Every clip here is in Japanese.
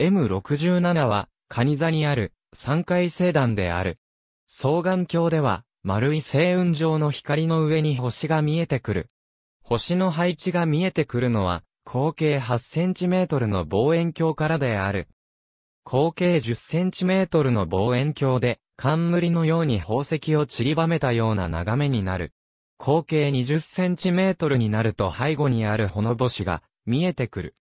M67 は、カニ座にある、三階星団である。双眼鏡では、丸い星雲状の光の上に星が見えてくる。星の配置が見えてくるのは、口径8トルの望遠鏡からである。口径1 0トルの望遠鏡で、冠のように宝石を散りばめたような眺めになる。口径2 0トルになると背後にあるほのぼしが見えてくる。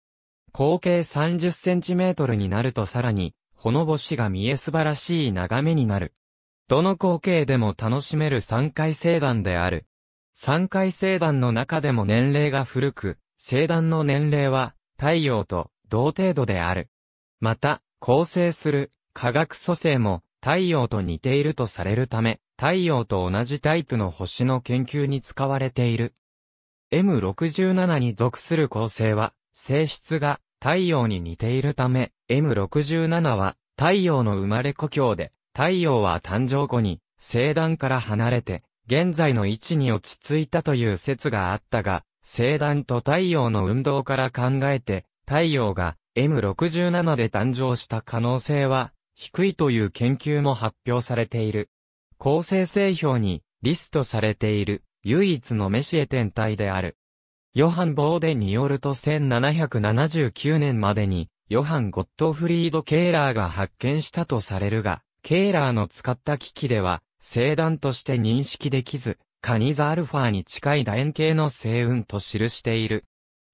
口径30センチメートルになるとさらに、ほのぼしが見え素晴らしい眺めになる。どの光景でも楽しめる三階星団である。三階星団の中でも年齢が古く、星団の年齢は太陽と同程度である。また、構成する化学組成も太陽と似ているとされるため、太陽と同じタイプの星の研究に使われている。M67 に属する構成は、性質が太陽に似ているため、M67 は太陽の生まれ故郷で、太陽は誕生後に星団から離れて、現在の位置に落ち着いたという説があったが、星団と太陽の運動から考えて、太陽が M67 で誕生した可能性は低いという研究も発表されている。構成性表にリストされている唯一のメシエ天体である。ヨハン・ボーデによると1779年までに、ヨハン・ゴットフリード・ケーラーが発見したとされるが、ケーラーの使った機器では、星団として認識できず、カニザアルファーに近い楕円形の星雲と記している。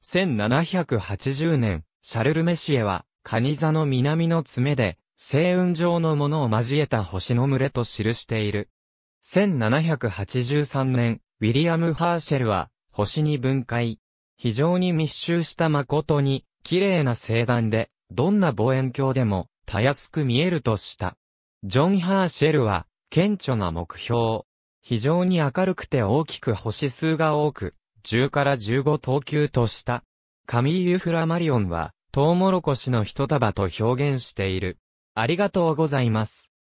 1780年、シャルルメシエは、カニザの南の爪で、星雲状のものを交えた星の群れと記している。1783年、ウィリアム・ハーシェルは、星に分解。非常に密集した誠に、綺麗な星団で、どんな望遠鏡でも、たやすく見えるとした。ジョン・ハーシェルは、顕著な目標。非常に明るくて大きく星数が多く、10から15等級とした。カミーユ・フラマリオンは、トウモロコシの一束と表現している。ありがとうございます。